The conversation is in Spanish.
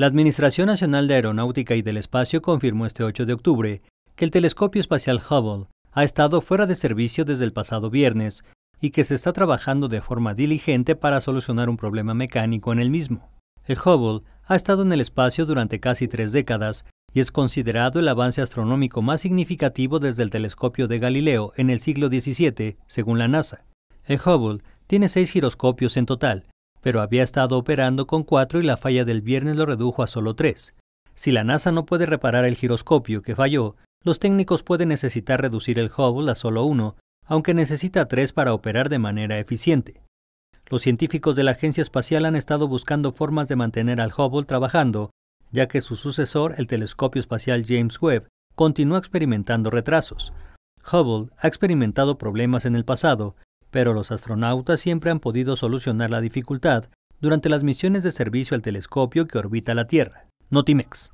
La Administración Nacional de Aeronáutica y del Espacio confirmó este 8 de octubre que el telescopio espacial Hubble ha estado fuera de servicio desde el pasado viernes y que se está trabajando de forma diligente para solucionar un problema mecánico en el mismo. El Hubble ha estado en el espacio durante casi tres décadas y es considerado el avance astronómico más significativo desde el telescopio de Galileo en el siglo XVII, según la NASA. El Hubble tiene seis giroscopios en total, pero había estado operando con cuatro y la falla del viernes lo redujo a solo tres. Si la NASA no puede reparar el giroscopio que falló, los técnicos pueden necesitar reducir el Hubble a solo uno, aunque necesita tres para operar de manera eficiente. Los científicos de la Agencia Espacial han estado buscando formas de mantener al Hubble trabajando, ya que su sucesor, el Telescopio Espacial James Webb, continúa experimentando retrasos. Hubble ha experimentado problemas en el pasado pero los astronautas siempre han podido solucionar la dificultad durante las misiones de servicio al telescopio que orbita la Tierra, Notimex.